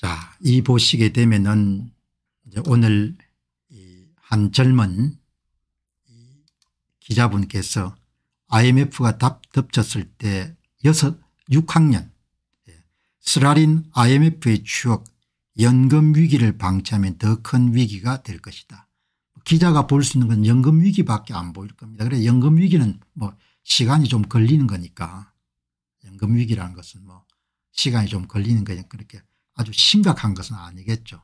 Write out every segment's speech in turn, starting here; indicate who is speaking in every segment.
Speaker 1: 자, 이 보시게 되면은 오늘 한 젊은 기자분께서 IMF가 답 덮쳤을 때 6, 6학년 스라린 IMF의 추억 연금 위기를 방치하면 더 큰 위기가 될 것이다. 기자가 볼 수 있는 건 연금 위기밖에 안 보일 겁니다. 그래 연금 위기는 뭐 시간이 좀 걸리는 거니까 연금 위기라는 것은 뭐 시간이 좀 걸리는 거니까 그렇게 아주 심각한 것은 아니겠죠.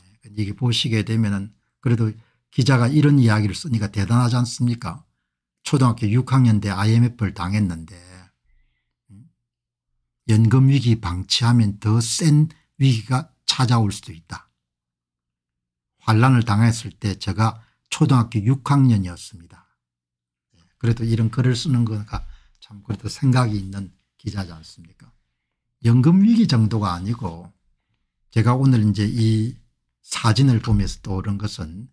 Speaker 1: 예, 그러니까 이게 보시게 되면은 그래도 기자가 이런 이야기를 쓰니까 대단하지 않습니까? 초등학교 6학년 때 IMF를 당했는데 음, 연금 위기 방치하면 더 센 위기가 찾아올 수도 있다. 환란을 당했을 때 제가 초등학교 6학년이었습니다. 예, 그래도 이런 글을 쓰는 거가 참 그래도 생각이 있는 기자지 않습니까? 연금 위기 정도가 아니고 제가 오늘 이제 이 사진을 보면서 떠오른 것은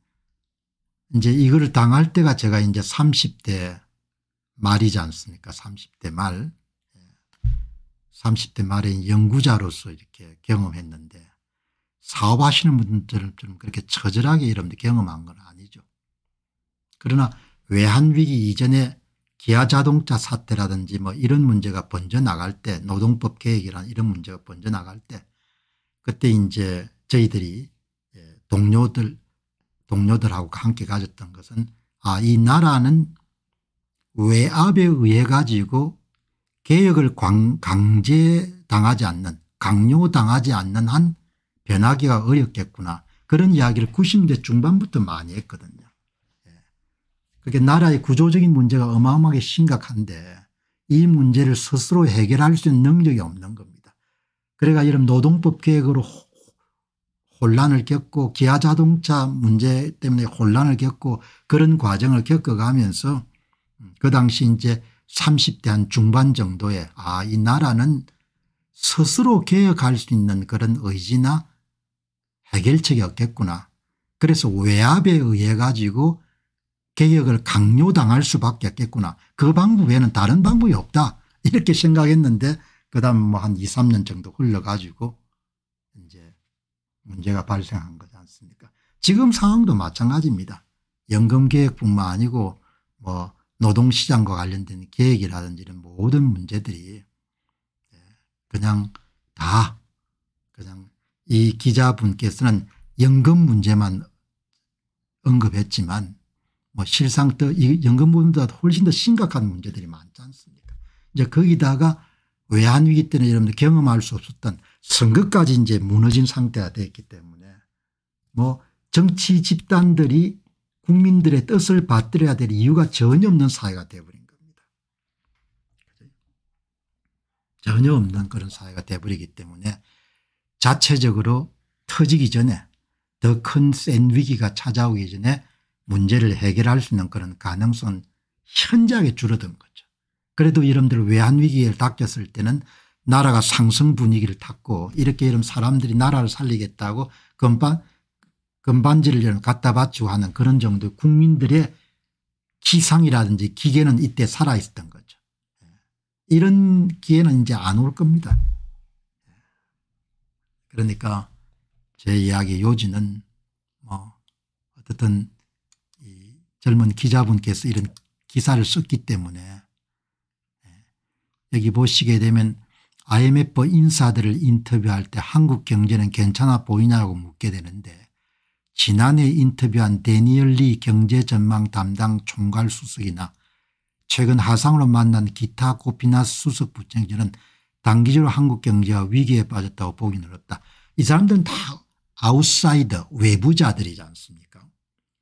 Speaker 1: 이제 이걸 당할 때가 제가 이제 30대 말이지 않습니까? 30대 말. 30대 예. 말에 연구자로서 이렇게 경험했는데 사업하시는 분들처럼 그렇게 처절하게 이런 경험한 건 아니죠. 그러나 외환위기 이전에 기아자동차 사태라든지 뭐 이런 문제가 번져나갈 때 노동법 계획이란 이런 문제가 번져나갈 때 그때 이제 저희들이 예, 동료들 동료들하고 함께 가졌던 것은 아 이 나라는 외압에 의해 가지고 개혁을 강제당하지 않는 강요당하지 않는 한 변하기가 어렵겠구나 그런 이야기를 90대 중반부터 많이 했거든요. 예. 그게 나라의 구조적인 문제가 어마어마하게 심각한데 이 문제를 스스로 해결할 수 있는 능력이 없는 겁니다. 그래가 이런 노동법 개혁으로 혼란을 겪고 기아자동차 문제 때문에 혼란을 겪고 그런 과정을 겪어가면서 그 당시 이제 30대 한 중반 정도에 아 이 나라는 스스로 개혁할 수 있는 그런 의지나 해결책이 없겠구나. 그래서 외압에 의해 가지고 개혁을 강요당할 수밖에 없겠구나. 그 방법에는 다른 방법이 없다. 이렇게 생각했는데 그다음뭐한 2, 3년 정도 흘러가지고 이제 문제가 발생한 거지 않습니까? 지금 상황도 마찬가지입니다. 연금 계획뿐만 아니고 뭐 노동시장과 관련된 계획이라든지 이런 모든 문제들이 예, 그냥 다 그냥 이 기자분께서는 연금 문제만 언급했지만 뭐 실상 또 연금 문제보다 훨씬 더 심각한 문제들이 많지 않습니까? 이제 거기다가 외환위기 때는 여러분들 경험할 수 없었던 선거까지 이제 무너진 상태가 됐기 때문에 뭐 정치 집단들이 국민들의 뜻을 받들어야 될 이유가 전혀 없는 사회가 되어버린 겁니다. 전혀 없는 그런 사회가 되어버리기 때문에 자체적으로 터지기 전에 더 큰 센 위기가 찾아오기 전에 문제를 해결할 수 있는 그런 가능성은 현저하게 줄어든 거죠. 그래도 이름들 외환위기에 닥쳤을 때는 나라가 상승 분위기를 탔고 이렇게 이런 사람들이 나라를 살리겠다고 금반, 금반지를 갖다 바치고 하는 그런 정도의 국민들의 기상이라든지 기계는 이때 살아있었던 거죠. 이런 기회는 이제 안 올 겁니다. 그러니까 제 이야기 요지는 뭐 어쨌든 젊은 기자분께서 이런 기사를 썼기 때문에 여기 보시게 되면 IMF 인사들을 인터뷰할 때 한국 경제는 괜찮아 보이냐고 묻게 되는데 지난해 인터뷰한 데니얼 리 경제전망 담당 총괄 수석이나 최근 하상으로 만난 기타 코피나스 수석 부총리는 단기적으로 한국 경제가 위기에 빠졌다고 보기는 어렵다. 이 사람들은 다 아웃사이더 외부자들이지 않습니까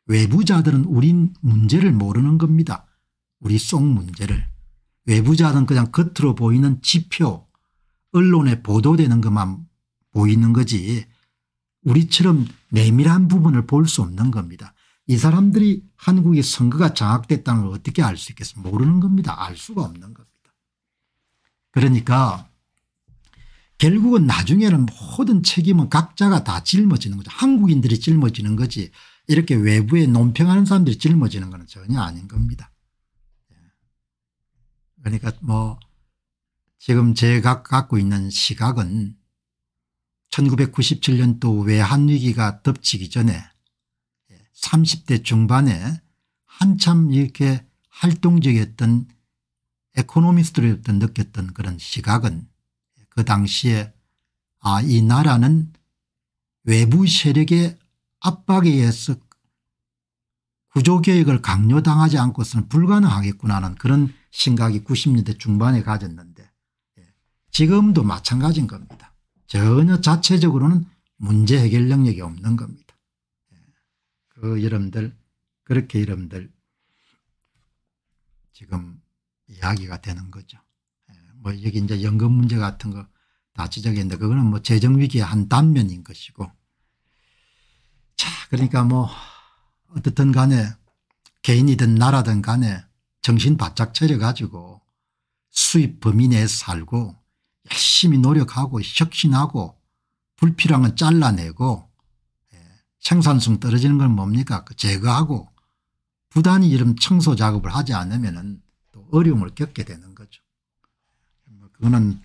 Speaker 1: 외부자들은 우린 문제를 모르는 겁니다. 우리 속 문제를. 외부자든 그냥 겉으로 보이는 지표 언론에 보도되는 것만 보이는 거지 우리처럼 내밀한 부분을 볼 수 없는 겁니다. 이 사람들이 한국의 선거가 장악됐다는 걸 어떻게 알 수 있겠습니까 모르는 겁니다. 알 수가 없는 겁니다. 그러니까 결국은 나중에는 모든 책임은 각자가 다 짊어지는 거죠. 한국인들이 짊어지는 거지 이렇게 외부에 논평하는 사람들이 짊어지는 건 전혀 아닌 겁니다. 그러니까 뭐 지금 제가 갖고 있는 시각은 1997년도 외환위기가 덮치기 전에 30대 중반에 한참 이렇게 활동적이었던 에코노미스트로였던 느꼈던 그런 시각은 그 당시에 아 이 나라는 외부 세력의 압박에 의해서 구조개혁을 강요당하지 않고서는 불가능하겠구나는 그런 생각이 90년대 중반에 가졌는데 예, 지금도 마찬가지인 겁니다. 전혀 자체적으로는 문제 해결 능력이 없는 겁니다. 예, 그 여러분들 그렇게 여러분들 지금 이야기가 되는 거죠. 예, 뭐 여기 이제 연금 문제 같은 거 다 지적했는데 그거는 뭐 재정위기의 한 단면인 것이고 자 그러니까 뭐 어떻든 간에 개인이든 나라든 간에 정신 바짝 차려가지고 수입 범위 내에 살고 열심히 노력하고 혁신하고 불필요한 건 잘라내고 예, 생산성 떨어지는 건 뭡니까 그 제거하고 부단히 이런 청소 작업을 하지 않으면 또 어려움을 겪게 되는 거죠. 뭐 그거는